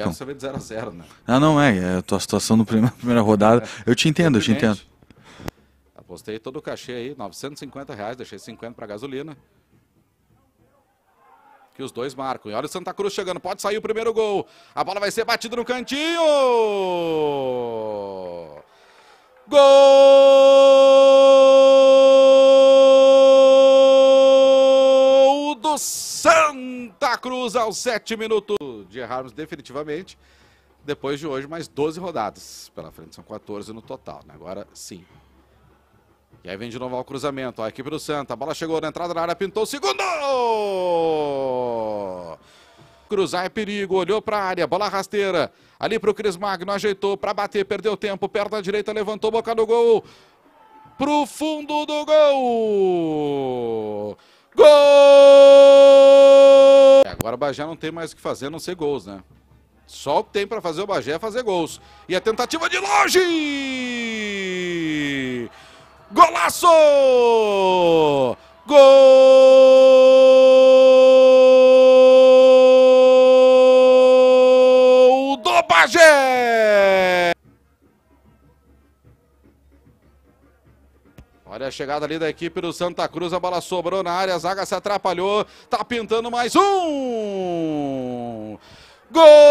Quero então. saber de 0 a 0 né? Ah, não, é. é a tua situação na primeira, primeira rodada. É. Eu te entendo, eu te entendo. Apostei todo o cachê aí, 950 reais, deixei 50 pra gasolina. Que os dois marcam. E olha o Santa Cruz chegando, pode sair o primeiro gol. A bola vai ser batida no cantinho. Gol do Santa Cruz aos 7 minutos de errarmos definitivamente, depois de hoje, mais 12 rodadas pela frente. São 14 no total, né? Agora sim. E aí vem de novo ao cruzamento. A equipe do Santa. A bola chegou na entrada da área, pintou o segundo! Cruzar é perigo, olhou para a área, bola rasteira. Ali para o Cris Magno, ajeitou para bater, perdeu tempo, perna direita, levantou, boca no gol. Pro fundo do gol! Bagé não tem mais o que fazer a não ser gols, né? Só o que tem para fazer o Bagé é fazer gols. E a tentativa de longe! Golaço! Olha a chegada ali da equipe do Santa Cruz, a bola sobrou na área, a zaga se atrapalhou, tá pintando mais um. Gol!